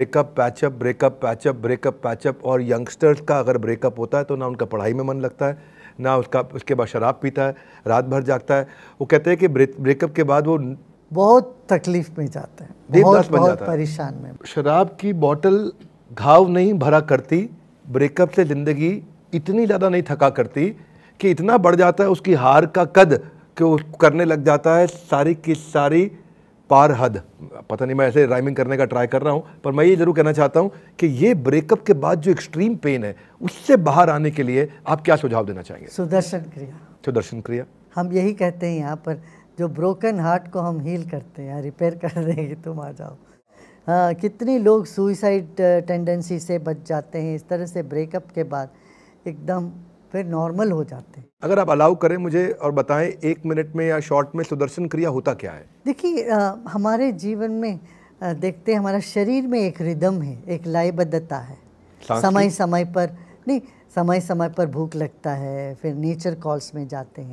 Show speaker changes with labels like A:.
A: breakup patchup breakup patchup breakup patchup और youngsters का अगर ब्रेकअप होता है तो ना उनका पढ़ाई में मन लगता है ना उसका उसके बाद शराब पीता है रात भर जागता है वो कहते हैं कि ब्रेकअप के बाद वो बहुत तकलीफ में जाते हैं बहुत, बन जाता
B: परेशान में
A: शराब की बोतल घाव नहीं भरा करती ब्रेकअप से ज़िंदगी इतनी ज़्यादा नहीं थका करती कि इतना बढ़ जाता है उसकी हार का कद कि वो करने लग जाता है सारी की सारी पार हद पता नहीं मैं ऐसे राइमिंग करने का ट्राई कर रहा हूँ पर मैं ये ज़रूर कहना चाहता हूँ कि ये ब्रेकअप के बाद जो एक्सट्रीम पेन है उससे बाहर आने के लिए आप क्या सुझाव देना चाहेंगे सुदर्शन क्रिया सुदर्शन क्रिया
C: हम यही कहते हैं यहाँ पर जो ब्रोकन हार्ट को हम हील करते हैं रिपेयर कर देंगे तुम आ जाओ हाँ कितने लोग सुइसाइड टेंडेंसी uh, से बच जाते हैं इस तरह से ब्रेकअप के बाद एकदम फिर नॉर्मल हो जाते हैं
A: अगर आप अलाउ करें मुझे और बताएं एक मिनट में या शॉर्ट में सुदर्शन क्रिया होता क्या है
C: देखिए हमारे जीवन में आ, देखते हैं हमारा शरीर में एक रिदम है एक लयबद्धता है समय समय पर नहीं समय समय पर भूख लगता है फिर नेचर कॉल्स में जाते हैं